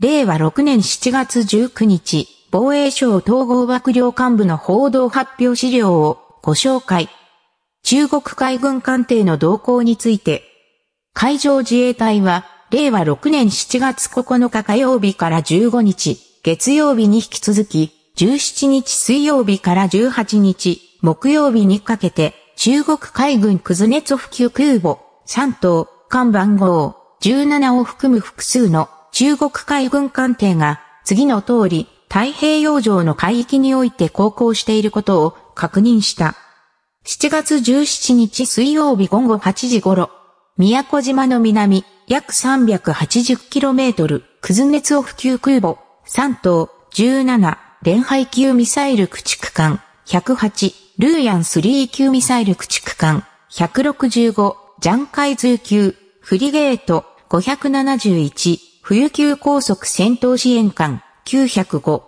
令和6年7月19日、防衛省統合幕僚幹部の報道発表資料をご紹介。中国海軍艦艇の動向について、海上自衛隊は、令和6年7月9日火曜日から15日、月曜日に引き続き、17日水曜日から18日、木曜日にかけて、中国海軍クズネツフ級空母、3等、艦番号、17を含む複数の中国海軍艦艇が次の通り太平洋上の海域において航行していることを確認した。7月17日水曜日午後8時頃、宮古島の南約 380km クズ熱オフ級空母3等17連配級ミサイル駆逐艦108ルーヤン3級ミサイル駆逐艦165ジャンカイズ級フリゲート571冬級高速戦闘支援艦905。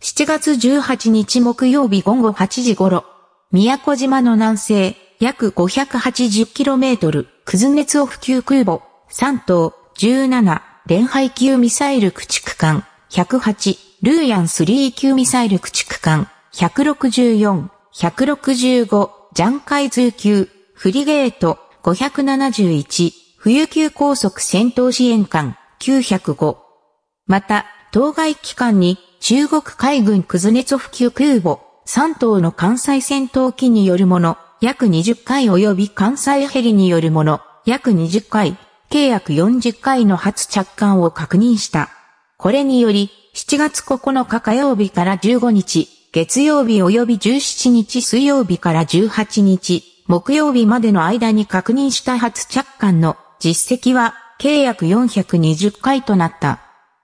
7月18日木曜日午後8時頃、宮古島の南西、約 580km、クズネツオフ級空母、3等、17、連配級ミサイル駆逐艦、108、ルーヤン3級ミサイル駆逐艦、164、165、ジャンカイズ級、フリゲート、571、冬級高速戦闘支援艦、905。また、当該期間に中国海軍クズネツフ級空母3等の関西戦闘機によるもの、約20回及び関西ヘリによるもの、約20回、契約40回の初着艦を確認した。これにより、7月9日火曜日から15日、月曜日及び17日水曜日から18日、木曜日までの間に確認した初着艦の実績は契約420回となった。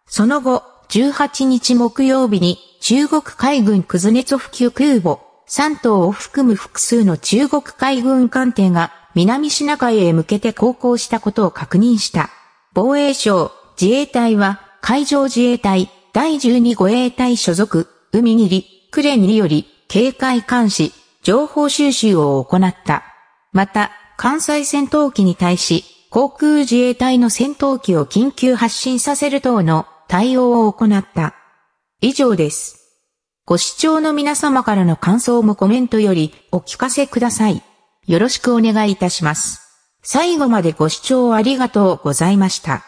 その後、18日木曜日に中国海軍クズネツフ級空母3島を含む複数の中国海軍艦艇が南シナ海へ向けて航行したことを確認した。防衛省、自衛隊は海上自衛隊第12護衛隊所属、海にり、クレにより警戒監視、情報収集を行った。また、関西戦闘機に対し、航空自衛隊の戦闘機を緊急発進させる等の対応を行った。以上です。ご視聴の皆様からの感想もコメントよりお聞かせください。よろしくお願いいたします。最後までご視聴ありがとうございました。